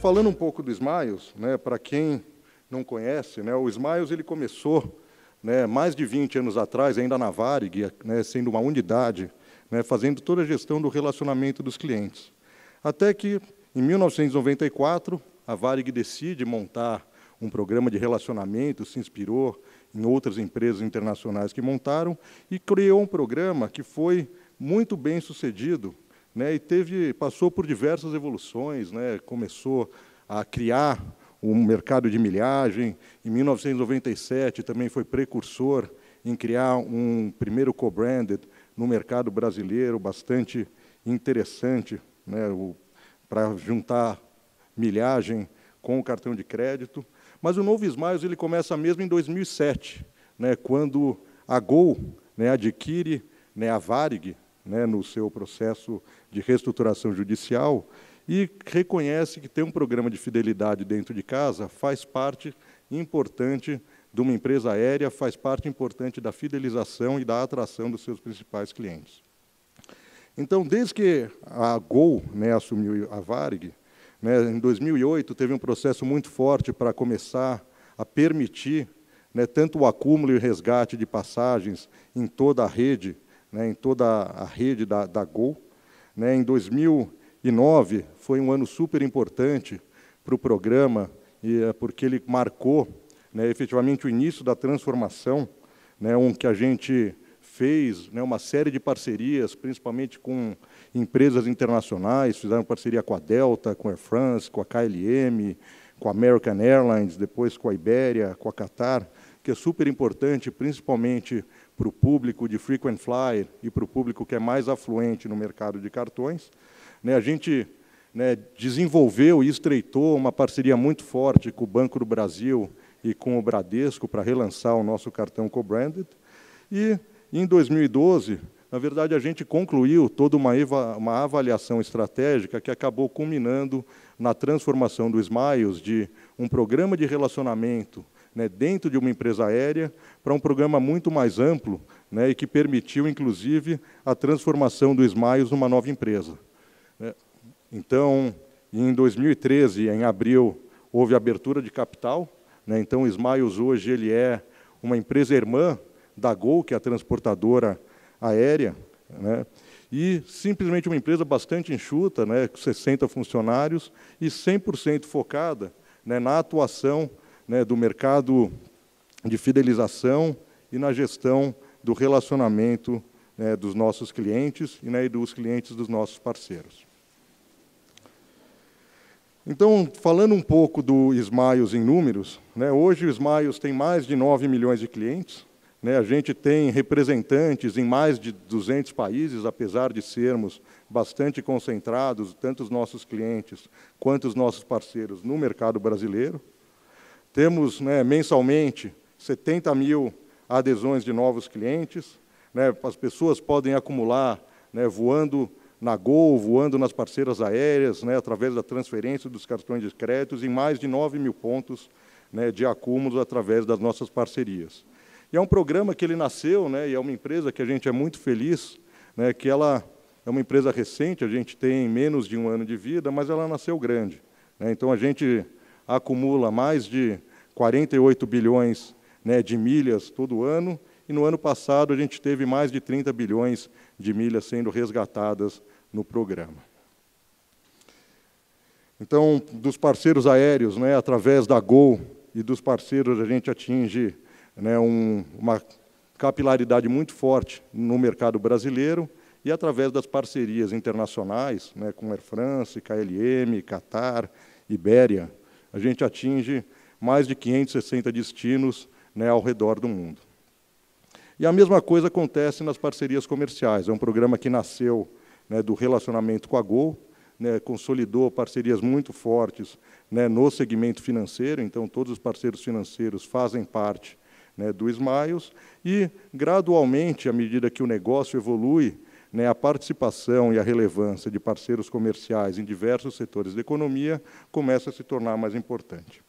Falando um pouco do Smiles, né, para quem não conhece, né, o Smiles ele começou né, mais de 20 anos atrás, ainda na Varig, né, sendo uma unidade, né, fazendo toda a gestão do relacionamento dos clientes. Até que, em 1994, a Varig decide montar um programa de relacionamento, se inspirou em outras empresas internacionais que montaram, e criou um programa que foi muito bem sucedido né, e teve, passou por diversas evoluções. Né, começou a criar um mercado de milhagem, em 1997 também foi precursor em criar um primeiro co-branded no mercado brasileiro, bastante interessante, né, para juntar milhagem com o cartão de crédito. Mas o novo Smiles ele começa mesmo em 2007, né, quando a Gol né, adquire né, a Varig né, no seu processo de reestruturação judicial e reconhece que ter um programa de fidelidade dentro de casa faz parte importante de uma empresa aérea, faz parte importante da fidelização e da atração dos seus principais clientes. Então, desde que a Gol né, assumiu a Varig, né, em 2008, teve um processo muito forte para começar a permitir né, tanto o acúmulo e o resgate de passagens em toda a rede, né, em toda a rede da, da Gol. Né, em 2009 foi um ano super importante para o programa, e, é porque ele marcou né, efetivamente o início da transformação, né, um que a gente fez né, uma série de parcerias, principalmente com empresas internacionais, fizeram parceria com a Delta, com a Air France, com a KLM, com a American Airlines, depois com a Ibéria, com a Qatar, que é super importante, principalmente para o público de frequent flyer e para o público que é mais afluente no mercado de cartões. Né, a gente né, desenvolveu e estreitou uma parceria muito forte com o Banco do Brasil e com o Bradesco para relançar o nosso cartão co-branded. E, em 2012, na verdade, a gente concluiu toda uma, uma avaliação estratégica que acabou culminando na transformação do Smiles de um programa de relacionamento né, dentro de uma empresa aérea para um programa muito mais amplo né, e que permitiu, inclusive, a transformação do Smiles numa nova empresa. Né. Então, em 2013, em abril, houve abertura de capital. Né, então, o Smiles hoje ele é uma empresa irmã da Gol, que é a transportadora aérea, né? e simplesmente uma empresa bastante enxuta, né, com 60 funcionários, e 100% focada né, na atuação né, do mercado de fidelização e na gestão do relacionamento né, dos nossos clientes e, né, e dos clientes dos nossos parceiros. Então, falando um pouco do Smiles em números, né, hoje o Smiles tem mais de 9 milhões de clientes, né, a gente tem representantes em mais de 200 países, apesar de sermos bastante concentrados, tanto os nossos clientes quanto os nossos parceiros no mercado brasileiro. Temos né, mensalmente 70 mil adesões de novos clientes. Né, as pessoas podem acumular né, voando na Gol, voando nas parceiras aéreas, né, através da transferência dos cartões de créditos, em mais de 9 mil pontos né, de acúmulos através das nossas parcerias. E é um programa que ele nasceu, né, e é uma empresa que a gente é muito feliz, né, que ela é uma empresa recente, a gente tem menos de um ano de vida, mas ela nasceu grande. Né, então, a gente acumula mais de 48 bilhões né, de milhas todo ano, e no ano passado a gente teve mais de 30 bilhões de milhas sendo resgatadas no programa. Então, dos parceiros aéreos, né, através da Gol e dos parceiros, a gente atinge né, um, uma capilaridade muito forte no mercado brasileiro e através das parcerias internacionais, né, com Air France, KLM, Qatar, Ibéria, a gente atinge mais de 560 destinos né, ao redor do mundo. E a mesma coisa acontece nas parcerias comerciais. É um programa que nasceu né, do relacionamento com a Gol, né, consolidou parcerias muito fortes né, no segmento financeiro, então todos os parceiros financeiros fazem parte né, do Smiles, e gradualmente, à medida que o negócio evolui, né, a participação e a relevância de parceiros comerciais em diversos setores da economia começa a se tornar mais importante.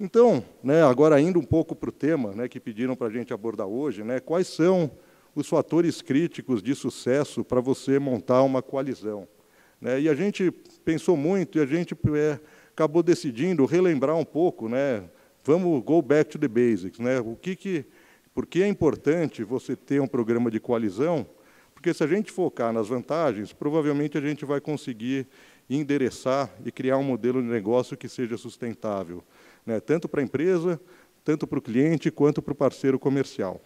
Então, né, agora indo um pouco para o tema né, que pediram para a gente abordar hoje, né, quais são os fatores críticos de sucesso para você montar uma coalizão? Né, e a gente pensou muito e a gente é, acabou decidindo relembrar um pouco né, Vamos go back to the basics, né? O que que, por que é importante você ter um programa de coalizão? Porque se a gente focar nas vantagens, provavelmente a gente vai conseguir endereçar e criar um modelo de negócio que seja sustentável, né? Tanto para a empresa, tanto para o cliente quanto para o parceiro comercial.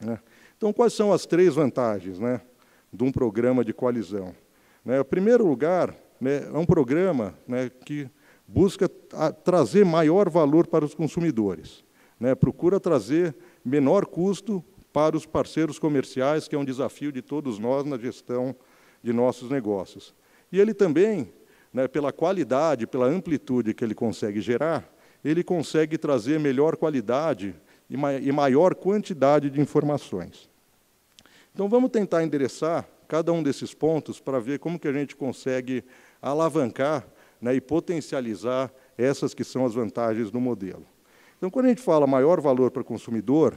Né? Então, quais são as três vantagens, né? De um programa de coalizão? Né? Em primeiro lugar, né? é um programa né, que busca trazer maior valor para os consumidores, né? procura trazer menor custo para os parceiros comerciais, que é um desafio de todos nós na gestão de nossos negócios. E ele também, né, pela qualidade, pela amplitude que ele consegue gerar, ele consegue trazer melhor qualidade e, ma e maior quantidade de informações. Então vamos tentar endereçar cada um desses pontos para ver como que a gente consegue alavancar né, e potencializar essas que são as vantagens do modelo. Então, quando a gente fala maior valor para o consumidor,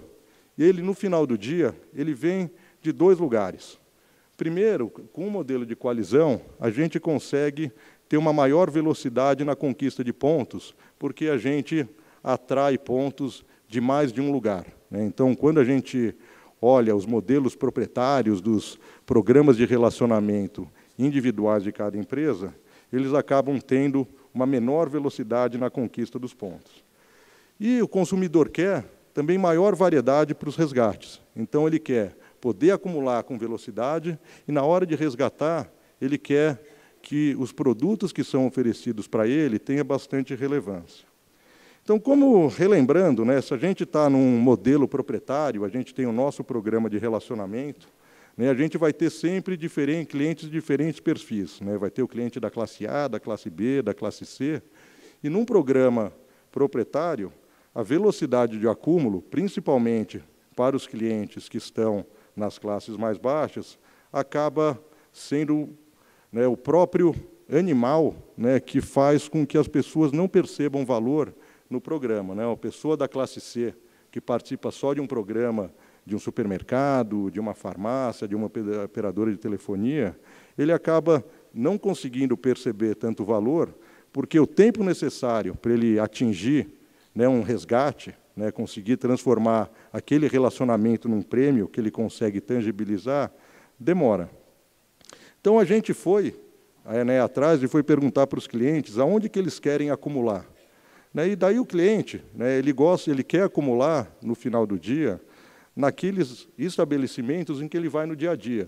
ele, no final do dia, ele vem de dois lugares. Primeiro, com o modelo de coalizão, a gente consegue ter uma maior velocidade na conquista de pontos, porque a gente atrai pontos de mais de um lugar. Né? Então, quando a gente olha os modelos proprietários dos programas de relacionamento individuais de cada empresa, eles acabam tendo uma menor velocidade na conquista dos pontos. E o consumidor quer também maior variedade para os resgates. Então, ele quer poder acumular com velocidade e, na hora de resgatar, ele quer que os produtos que são oferecidos para ele tenham bastante relevância. Então, como relembrando, né, se a gente está num modelo proprietário, a gente tem o nosso programa de relacionamento, né? a gente vai ter sempre diferentes, clientes de diferentes perfis. Né? Vai ter o cliente da classe A, da classe B, da classe C. E num programa proprietário, a velocidade de acúmulo, principalmente para os clientes que estão nas classes mais baixas, acaba sendo né, o próprio animal né, que faz com que as pessoas não percebam valor no programa. Né? Uma pessoa da classe C que participa só de um programa de um supermercado, de uma farmácia, de uma operadora de telefonia, ele acaba não conseguindo perceber tanto valor, porque o tempo necessário para ele atingir né, um resgate, né, conseguir transformar aquele relacionamento num prêmio que ele consegue tangibilizar, demora. Então a gente foi eh, né, atrás e foi perguntar para os clientes aonde que eles querem acumular. Né, e daí o cliente, né, ele gosta, ele quer acumular no final do dia naqueles estabelecimentos em que ele vai no dia a dia.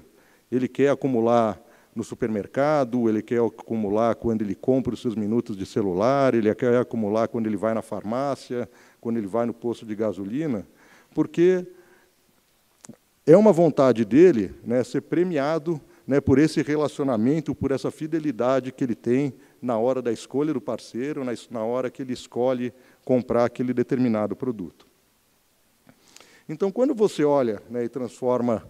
Ele quer acumular no supermercado, ele quer acumular quando ele compra os seus minutos de celular, ele quer acumular quando ele vai na farmácia, quando ele vai no posto de gasolina, porque é uma vontade dele né, ser premiado né, por esse relacionamento, por essa fidelidade que ele tem na hora da escolha do parceiro, na, na hora que ele escolhe comprar aquele determinado produto. Então, quando você olha né, e transforma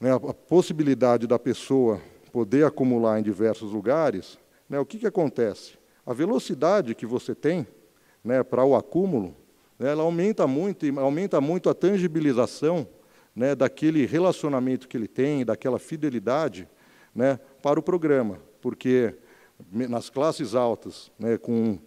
né, a possibilidade da pessoa poder acumular em diversos lugares, né, o que, que acontece? A velocidade que você tem né, para o acúmulo, né, ela aumenta muito, e aumenta muito a tangibilização né, daquele relacionamento que ele tem, daquela fidelidade né, para o programa, porque nas classes altas, né, com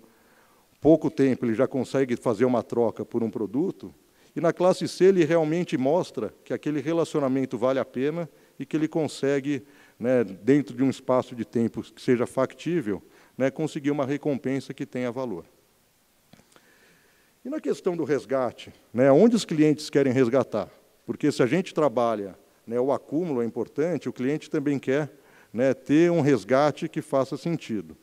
pouco tempo ele já consegue fazer uma troca por um produto, e na classe C, ele realmente mostra que aquele relacionamento vale a pena e que ele consegue, né, dentro de um espaço de tempo que seja factível, né, conseguir uma recompensa que tenha valor. E na questão do resgate, né, onde os clientes querem resgatar? Porque se a gente trabalha, né, o acúmulo é importante, o cliente também quer né, ter um resgate que faça sentido.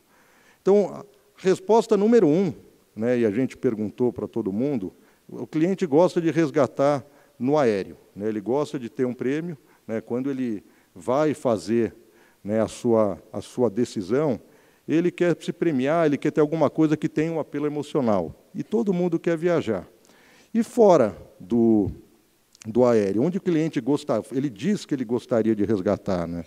Então, resposta número um, né, e a gente perguntou para todo mundo, o cliente gosta de resgatar no aéreo, né? ele gosta de ter um prêmio. Né? Quando ele vai fazer né, a, sua, a sua decisão, ele quer se premiar, ele quer ter alguma coisa que tenha um apelo emocional. E todo mundo quer viajar. E fora do, do aéreo, onde o cliente gosta? ele diz que ele gostaria de resgatar. Né?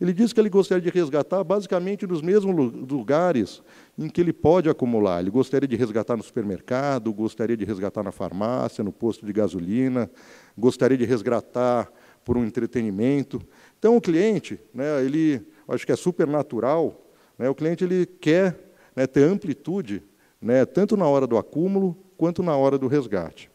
Ele diz que ele gostaria de resgatar basicamente nos mesmos lugares em que ele pode acumular. Ele gostaria de resgatar no supermercado, gostaria de resgatar na farmácia, no posto de gasolina, gostaria de resgatar por um entretenimento. Então, o cliente, né, ele, acho que é super natural, né, o cliente ele quer né, ter amplitude, né, tanto na hora do acúmulo quanto na hora do resgate.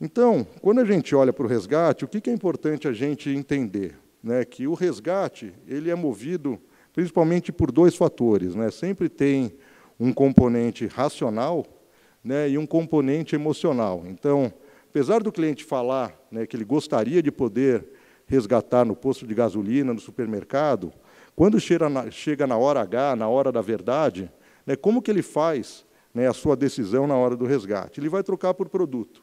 Então, quando a gente olha para o resgate, o que, que é importante a gente entender? Né, que o resgate ele é movido principalmente por dois fatores. Né? Sempre tem um componente racional né, e um componente emocional. Então, apesar do cliente falar né, que ele gostaria de poder resgatar no posto de gasolina, no supermercado, quando chega na, chega na hora H, na hora da verdade, né, como que ele faz né, a sua decisão na hora do resgate? Ele vai trocar por produto.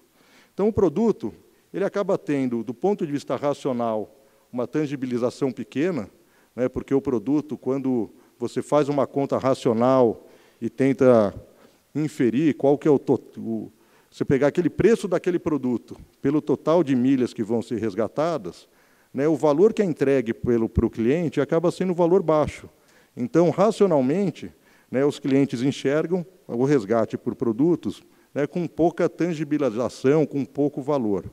Então, o produto ele acaba tendo, do ponto de vista racional, uma tangibilização pequena, né, porque o produto, quando você faz uma conta racional e tenta inferir qual que é o, o você pegar aquele preço daquele produto pelo total de milhas que vão ser resgatadas, né, o valor que é entregue pelo, para o cliente acaba sendo um valor baixo. Então, racionalmente, né, os clientes enxergam o resgate por produtos né, com pouca tangibilização, com pouco valor.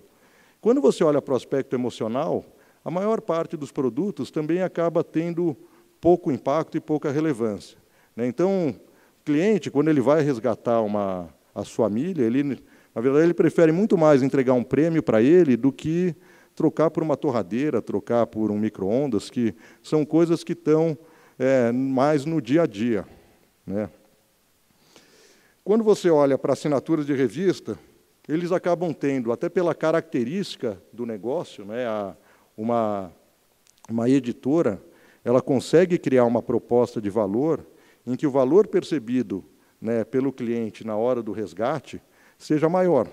Quando você olha para o aspecto emocional, a maior parte dos produtos também acaba tendo pouco impacto e pouca relevância. Né? Então, o cliente, quando ele vai resgatar uma, a sua milha, ele, na verdade, ele prefere muito mais entregar um prêmio para ele do que trocar por uma torradeira, trocar por um micro-ondas, que são coisas que estão é, mais no dia a dia. Né? Quando você olha para assinaturas de revista, eles acabam tendo, até pela característica do negócio, né, a, uma, uma editora, ela consegue criar uma proposta de valor em que o valor percebido né, pelo cliente na hora do resgate seja maior.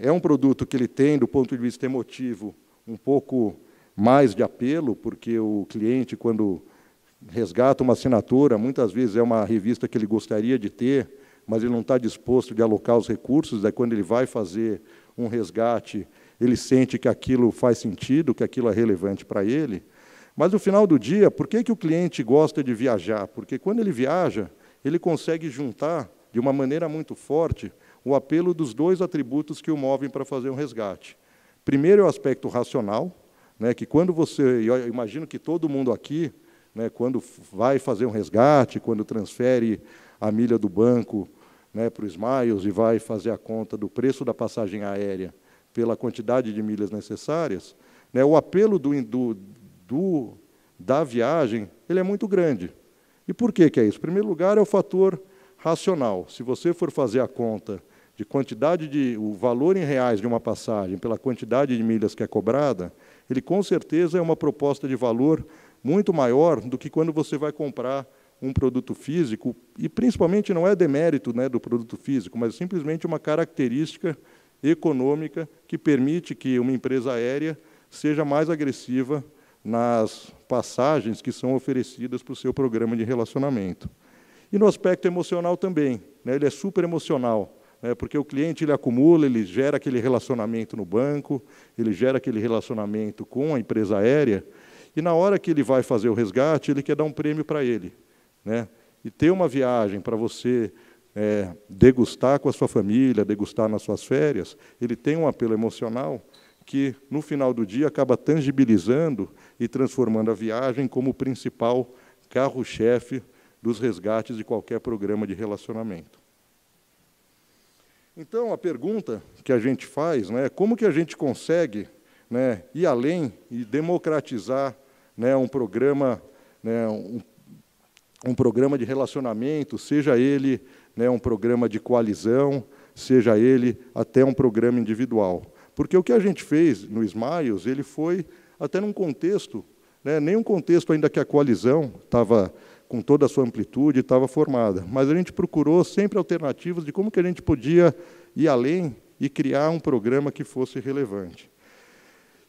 É um produto que ele tem, do ponto de vista emotivo, um pouco mais de apelo, porque o cliente, quando resgata uma assinatura, muitas vezes é uma revista que ele gostaria de ter, mas ele não está disposto de alocar os recursos, daí quando ele vai fazer um resgate, ele sente que aquilo faz sentido, que aquilo é relevante para ele. Mas no final do dia, por que, que o cliente gosta de viajar? Porque quando ele viaja, ele consegue juntar de uma maneira muito forte o apelo dos dois atributos que o movem para fazer um resgate. Primeiro é o aspecto racional, né, que quando você, eu imagino que todo mundo aqui, né, quando vai fazer um resgate, quando transfere a milha do banco né, para o Smiles e vai fazer a conta do preço da passagem aérea, pela quantidade de milhas necessárias, né, o apelo do, do, do, da viagem ele é muito grande. E por que, que é isso? Em primeiro lugar, é o fator racional. Se você for fazer a conta de quantidade de o valor em reais de uma passagem pela quantidade de milhas que é cobrada, ele com certeza é uma proposta de valor muito maior do que quando você vai comprar um produto físico e principalmente não é demérito né, do produto físico, mas é simplesmente uma característica econômica que permite que uma empresa aérea seja mais agressiva nas passagens que são oferecidas para o seu programa de relacionamento. E no aspecto emocional também, né, ele é super emocional, né, porque o cliente ele acumula, ele gera aquele relacionamento no banco, ele gera aquele relacionamento com a empresa aérea, e na hora que ele vai fazer o resgate, ele quer dar um prêmio para ele. Né, e ter uma viagem para você é, degustar com a sua família, degustar nas suas férias, ele tem um apelo emocional que, no final do dia, acaba tangibilizando e transformando a viagem como o principal carro-chefe dos resgates de qualquer programa de relacionamento. Então, a pergunta que a gente faz né, é como que a gente consegue né, ir além e democratizar né, um programa, né, um, um programa de relacionamento, seja ele né, um programa de coalizão, seja ele até um programa individual. Porque o que a gente fez no Smiles, ele foi até num contexto, né, nem um contexto ainda que a coalizão estava com toda a sua amplitude, estava formada, mas a gente procurou sempre alternativas de como que a gente podia ir além e criar um programa que fosse relevante.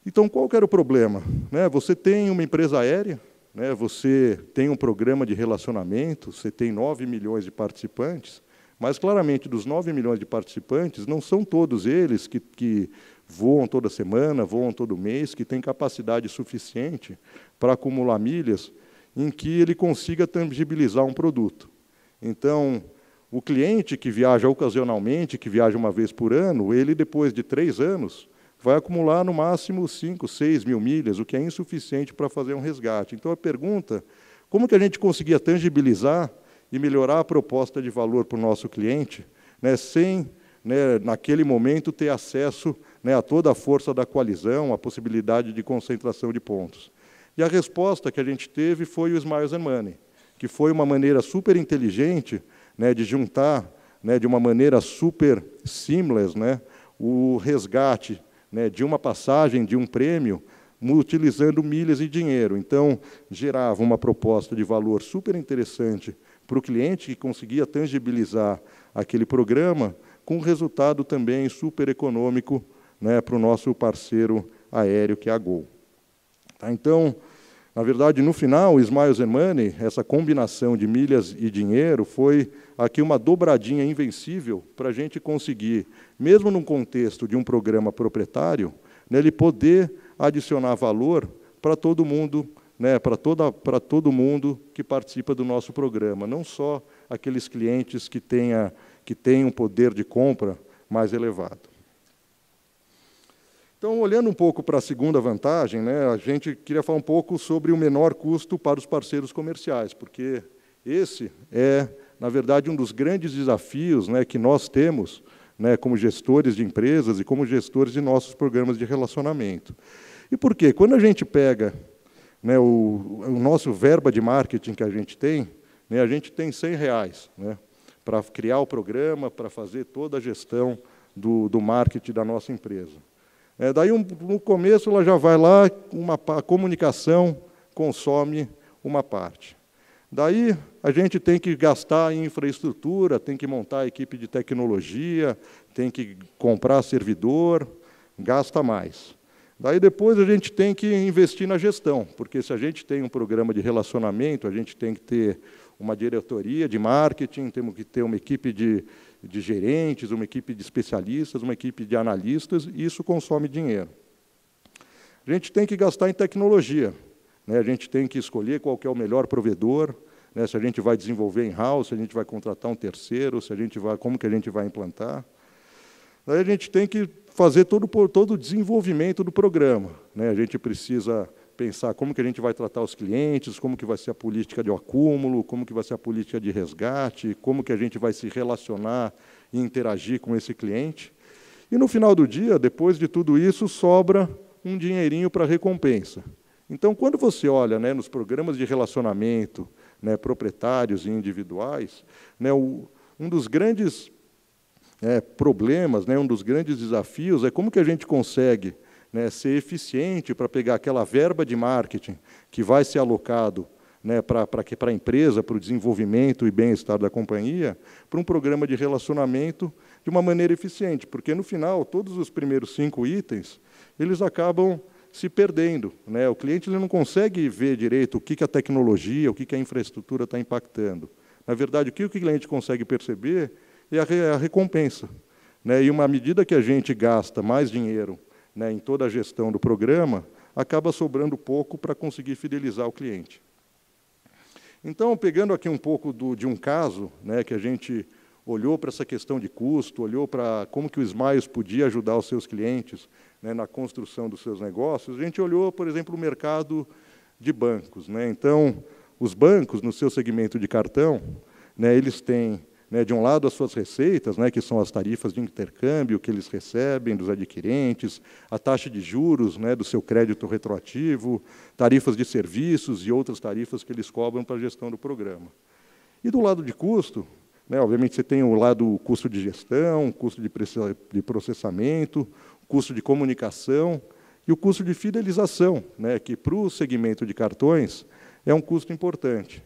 Então, qual que era o problema? Né, você tem uma empresa aérea, né, você tem um programa de relacionamento, você tem 9 milhões de participantes, mas claramente dos 9 milhões de participantes, não são todos eles que, que voam toda semana, voam todo mês, que têm capacidade suficiente para acumular milhas em que ele consiga tangibilizar um produto. Então, o cliente que viaja ocasionalmente, que viaja uma vez por ano, ele, depois de três anos, vai acumular no máximo 5, 6 mil milhas, o que é insuficiente para fazer um resgate. Então a pergunta, como que a gente conseguia tangibilizar e melhorar a proposta de valor para o nosso cliente, né, sem, né, naquele momento, ter acesso né, a toda a força da coalizão, a possibilidade de concentração de pontos. E a resposta que a gente teve foi o Smiles and Money, que foi uma maneira super inteligente né, de juntar, né, de uma maneira super seamless, né, o resgate né, de uma passagem, de um prêmio, utilizando milhas e dinheiro. Então, gerava uma proposta de valor super interessante para o cliente que conseguia tangibilizar aquele programa, com resultado também super econômico né, para o nosso parceiro aéreo, que é a Gol. Tá, então, na verdade, no final, Smiles and Money, essa combinação de milhas e dinheiro, foi aqui uma dobradinha invencível para a gente conseguir, mesmo num contexto de um programa proprietário, né, ele poder adicionar valor para todo mundo, né, para toda para todo mundo que participa do nosso programa, não só aqueles clientes que tenha que têm um poder de compra mais elevado. Então, olhando um pouco para a segunda vantagem, né, a gente queria falar um pouco sobre o menor custo para os parceiros comerciais, porque esse é, na verdade, um dos grandes desafios né, que nós temos né, como gestores de empresas e como gestores de nossos programas de relacionamento. E por quê? Quando a gente pega né, o, o, nosso verba de marketing que a gente tem, né, a gente tem 100 reais né, para criar o programa, para fazer toda a gestão do, do marketing da nossa empresa. É, daí, um, no começo, ela já vai lá, uma, a comunicação consome uma parte. Daí, a gente tem que gastar em infraestrutura, tem que montar a equipe de tecnologia, tem que comprar servidor, gasta mais. Daí depois a gente tem que investir na gestão, porque se a gente tem um programa de relacionamento, a gente tem que ter uma diretoria de marketing, temos que ter uma equipe de de gerentes, uma equipe de especialistas, uma equipe de analistas, e isso consome dinheiro. A gente tem que gastar em tecnologia. Né? A gente tem que escolher qual que é o melhor provedor, né? se a gente vai desenvolver in-house, se a gente vai contratar um terceiro, se a gente vai, como que a gente vai implantar. Daí a gente tem que fazer todo, todo o desenvolvimento do programa. Né? A gente precisa pensar como que a gente vai tratar os clientes, como que vai ser a política de acúmulo, como que vai ser a política de resgate, como que a gente vai se relacionar e interagir com esse cliente. E no final do dia, depois de tudo isso, sobra um dinheirinho para recompensa. Então, quando você olha né, nos programas de relacionamento, né, proprietários e individuais, né, o, um dos grandes é, problemas, né, um dos grandes desafios é como que a gente consegue né, ser eficiente para pegar aquela verba de marketing que vai ser alocado né, para a empresa, para o desenvolvimento e bem-estar da companhia, para um programa de relacionamento de uma maneira eficiente, porque no final todos os primeiros cinco itens eles acabam se perdendo, né? O cliente ele não consegue ver direito o que, que a tecnologia, o que, que a infraestrutura está impactando. Na verdade, o que o cliente consegue perceber é a, recompensa, né? E uma medida que a gente gasta mais dinheiro né, em toda a gestão do programa, acaba sobrando pouco para conseguir fidelizar o cliente. Então, pegando aqui um pouco do, de um caso né, que a gente olhou para essa questão de custo, olhou para como que o Smiles podia ajudar os seus clientes né, na construção dos seus negócios, a gente olhou, por exemplo, o mercado de bancos. Né? Então, os bancos, no seu segmento de cartão, né, eles têm né, de um lado, as suas receitas, né, que são as tarifas de intercâmbio que eles recebem dos adquirentes, a taxa de juros né, do seu crédito retroativo, tarifas de serviços e outras tarifas que eles cobram para a gestão do programa. E do lado de custo, né, obviamente você tem o lado custo de gestão, custo de processamento, custo de comunicação e o custo de fidelização, né, que para o segmento de cartões é um custo importante.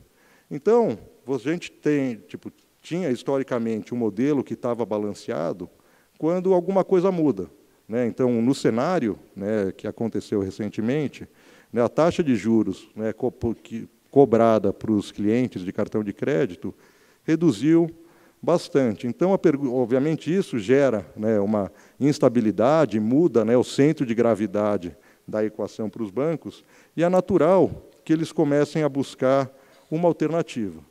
Então, a gente tem, tipo, tinha historicamente um modelo que estava balanceado, quando alguma coisa muda. Né? Então, no cenário né, que aconteceu recentemente, né, a taxa de juros né, co que, cobrada para os clientes de cartão de crédito reduziu bastante. Então, obviamente, isso gera né, uma instabilidade, muda né, o centro de gravidade da equação para os bancos, e é natural que eles comecem a buscar uma alternativa.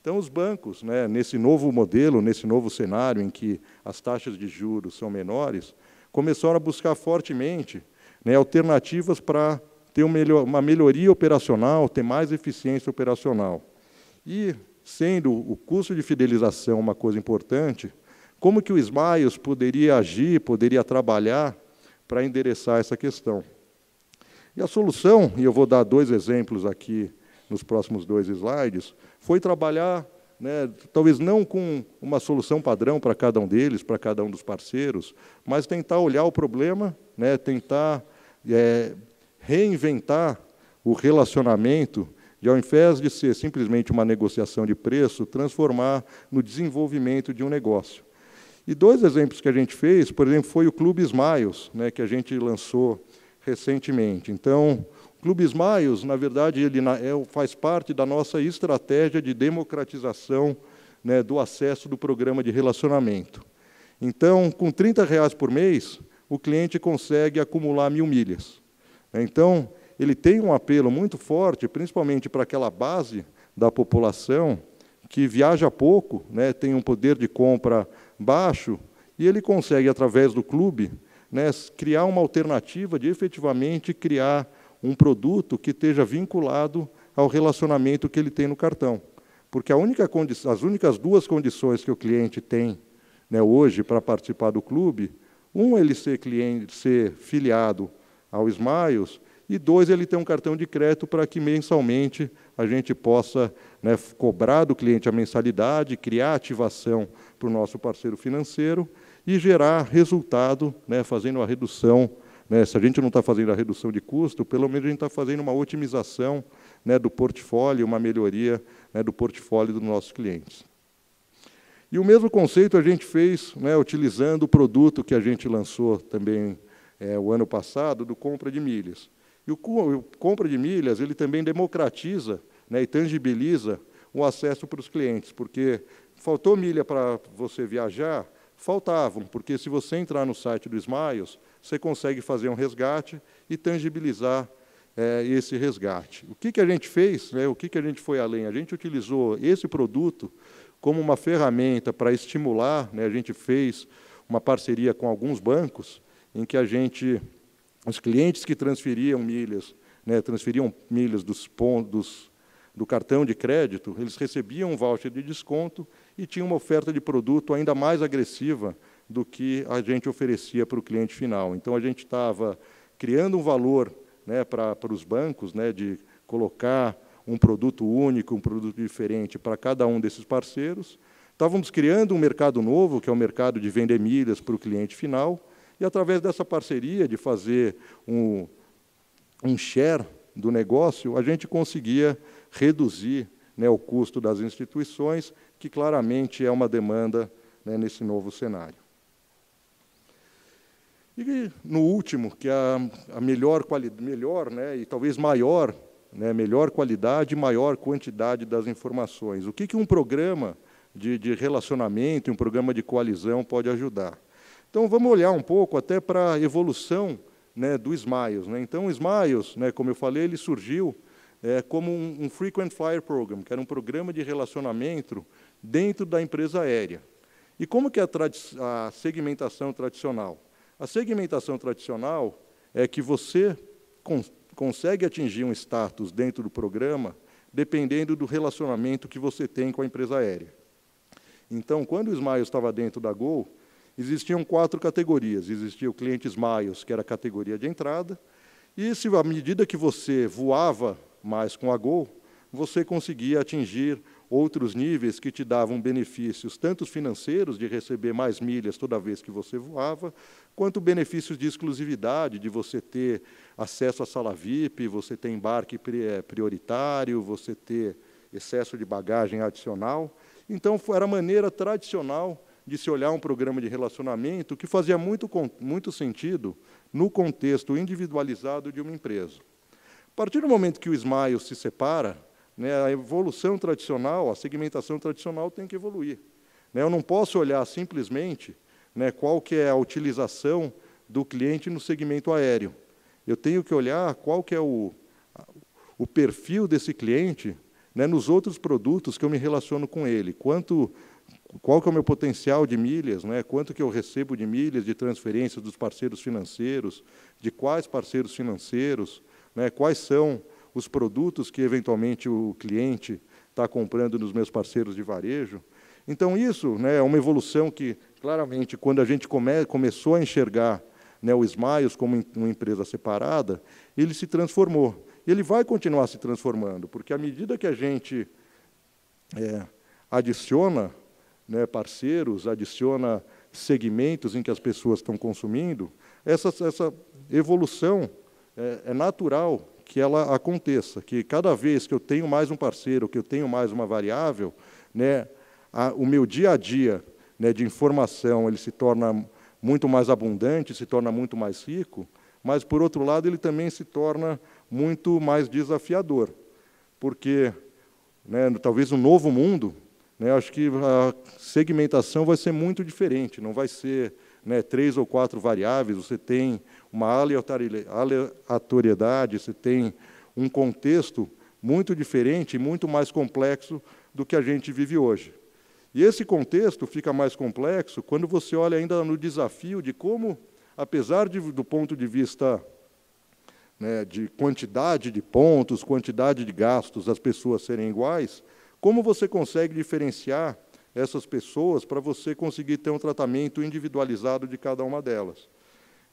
Então, os bancos, né, nesse novo modelo, nesse novo cenário em que as taxas de juros são menores, começaram a buscar fortemente né, alternativas para ter uma melhoria operacional, ter mais eficiência operacional. E, sendo o custo de fidelização uma coisa importante, como que o Smiles poderia agir, poderia trabalhar para endereçar essa questão? E a solução, e eu vou dar dois exemplos aqui nos próximos dois slides, foi trabalhar, né, talvez não com uma solução padrão para cada um deles, para cada um dos parceiros, mas tentar olhar o problema, né, tentar é, reinventar o relacionamento e, ao invés de ser simplesmente uma negociação de preço, transformar no desenvolvimento de um negócio. E dois exemplos que a gente fez, por exemplo, foi o Clube Smiles, né, que a gente lançou recentemente. Então, Clube Smiles, na verdade, ele é faz parte da nossa estratégia de democratização né, do acesso do programa de relacionamento. Então, com R$ reais por mês, o cliente consegue acumular mil milhas. Então, ele tem um apelo muito forte, principalmente para aquela base da população que viaja pouco, né, tem um poder de compra baixo, e ele consegue, através do clube, né, criar uma alternativa de efetivamente criar um produto que esteja vinculado ao relacionamento que ele tem no cartão. Porque única as únicas duas condições que o cliente tem né, hoje para participar do clube, um, ele ser, cliente, ser filiado ao Smiles, e dois, ele ter um cartão de crédito para que mensalmente a gente possa né, cobrar do cliente a mensalidade, criar ativação para o nosso parceiro financeiro e gerar resultado, né, fazendo a redução né, se a gente não está fazendo a redução de custo, pelo menos a gente está fazendo uma otimização né, do portfólio, uma melhoria né, do portfólio dos nossos clientes. E o mesmo conceito a gente fez né, utilizando o produto que a gente lançou também é, o ano passado, do compra de milhas. E o, o compra de milhas ele também democratiza né, e tangibiliza o acesso para os clientes, porque faltou milha para você viajar, faltavam, porque se você entrar no site do Smiles, você consegue fazer um resgate e tangibilizar é, esse resgate. O que, que a gente fez, né, o que, que a gente foi além? A gente utilizou esse produto como uma ferramenta para estimular, né, a gente fez uma parceria com alguns bancos, em que a gente, os clientes que transferiam milhas, né, transferiam milhas dos pontos do cartão de crédito, eles recebiam um voucher de desconto e tinham uma oferta de produto ainda mais agressiva do que a gente oferecia para o cliente final. Então, a gente estava criando um valor né, para, para os bancos né, de colocar um produto único, um produto diferente para cada um desses parceiros. Estávamos criando um mercado novo, que é o mercado de vender milhas para o cliente final, e através dessa parceria de fazer um, um share do negócio, a gente conseguia reduzir né, o custo das instituições, que claramente é uma demanda né, nesse novo cenário. E, no último, que é a, melhor, melhor né, e talvez maior, né, melhor qualidade e maior quantidade das informações. O que, que um programa de, de relacionamento, um programa de coalizão pode ajudar? Então, vamos olhar um pouco até para a evolução né, do Smiles. Né? Então, o Smiles, né, como eu falei, ele surgiu é, como um, um, Frequent Flyer Program, que era um programa de relacionamento dentro da empresa aérea. E como que é a, a segmentação tradicional? A segmentação tradicional é que você con consegue atingir um status dentro do programa dependendo do relacionamento que você tem com a empresa aérea. Então, quando o Smiles estava dentro da Gol, existiam quatro categorias. Existia o cliente Smiles, que era a categoria de entrada, e se à medida que você voava mais com a Gol, você conseguia atingir outros níveis que te davam benefícios, tanto financeiros, de receber mais milhas toda vez que você voava, quanto benefícios de exclusividade, de você ter acesso à sala VIP, você ter embarque eh, prioritário, você ter excesso de bagagem adicional. Então, era a maneira tradicional de se olhar um programa de relacionamento que fazia muito, muito sentido no contexto individualizado de uma empresa. A partir do momento que o Ismael se separa, né, a evolução tradicional, a segmentação tradicional tem que evoluir. Né, eu não posso olhar simplesmente né, qual que é a utilização do cliente no segmento aéreo. Eu tenho que olhar qual que é o, o perfil desse cliente né, nos outros produtos que eu me relaciono com ele, quanto qual que é o meu potencial de milhas, né? quanto que eu recebo de milhas de transferência dos parceiros financeiros, de quais parceiros financeiros, né? quais são os produtos que eventualmente o cliente está comprando nos meus parceiros de varejo. Então, isso né, é uma evolução que, claramente, quando a gente come, começou a enxergar né, o Smiles como uma empresa separada, ele se transformou. Ele vai continuar se transformando, porque à medida que a gente é, adiciona né, parceiros, adiciona segmentos em que as pessoas estão consumindo, essa, essa evolução é, é natural que ela aconteça, que cada vez que eu tenho mais um parceiro, que eu tenho mais uma variável, né, a, o meu dia a dia né, de informação ele se torna muito mais abundante, se torna muito mais rico, mas, por outro lado, ele também se torna muito mais desafiador, porque né, talvez um novo mundo, né, acho que a segmentação vai ser muito diferente, não vai ser né, três ou quatro variáveis, você tem uma aleatoriedade, você tem um contexto muito diferente e muito mais complexo do que a gente vive hoje. E esse contexto fica mais complexo quando você olha ainda no desafio de como, apesar de, do ponto de vista né, de quantidade de pontos, quantidade de gastos, as pessoas serem iguais, como você consegue diferenciar essas pessoas para você conseguir ter um tratamento individualizado de cada uma delas.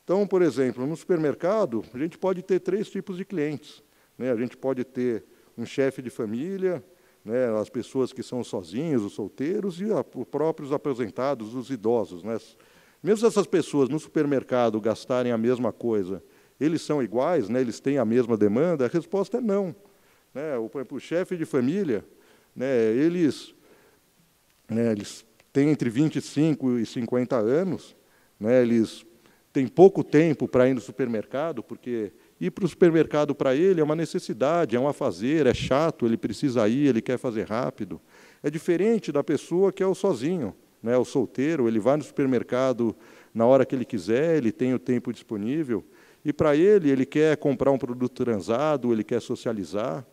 Então, por exemplo, no supermercado, a gente pode ter três tipos de clientes. Né? A gente pode ter um chefe de família, né, as pessoas que são sozinhos, os solteiros, e a, os próprios aposentados, os idosos. Né? Mesmo essas pessoas no supermercado gastarem a mesma coisa, eles são iguais, né, eles têm a mesma demanda? A resposta é não. Né? O, o chefe de família, né, eles né, eles têm entre 25 e 50 anos, né, eles têm pouco tempo para ir no supermercado, porque ir para o supermercado para ele é uma necessidade, é um afazer, é chato, ele precisa ir, ele quer fazer rápido. É diferente da pessoa que é o sozinho, né, o solteiro, ele vai no supermercado na hora que ele quiser, ele tem o tempo disponível. E para ele, ele quer comprar um produto transado, ele quer socializar.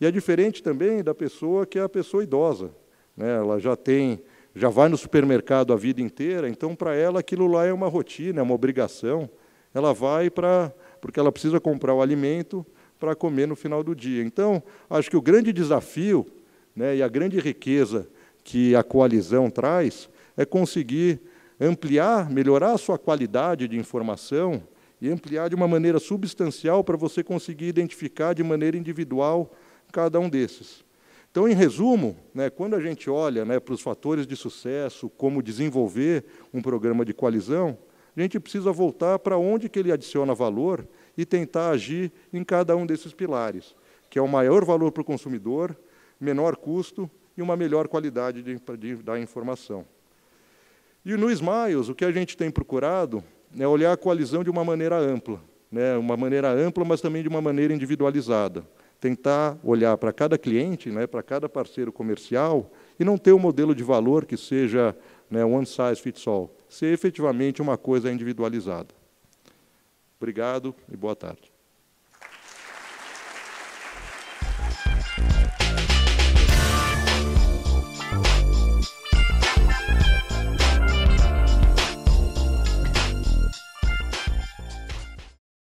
E é diferente também da pessoa que é a pessoa idosa, né? Ela já tem, já vai no supermercado a vida inteira, então para ela aquilo lá é uma rotina, é uma obrigação. Ela vai para porque ela precisa comprar o alimento para comer no final do dia. Então, acho que o grande desafio né, e a grande riqueza que a coalizão traz é conseguir ampliar, melhorar a sua qualidade de informação e ampliar de uma maneira substancial para você conseguir identificar de maneira individual cada um desses. Então, em resumo, né, quando a gente olha né, para os fatores de sucesso, como desenvolver um programa de coalizão, a gente precisa voltar para onde que ele adiciona valor e tentar agir em cada um desses pilares, que é o maior valor para o consumidor, menor custo e uma melhor qualidade de, de, da informação. E no Smiles, o que a gente tem procurado é olhar a coalizão de uma maneira ampla, né, uma maneira ampla, mas também de uma maneira individualizada tentar olhar para cada cliente, né, para cada parceiro comercial, e não ter um modelo de valor que seja né, one size fits all, ser efetivamente uma coisa individualizada. Obrigado e boa tarde.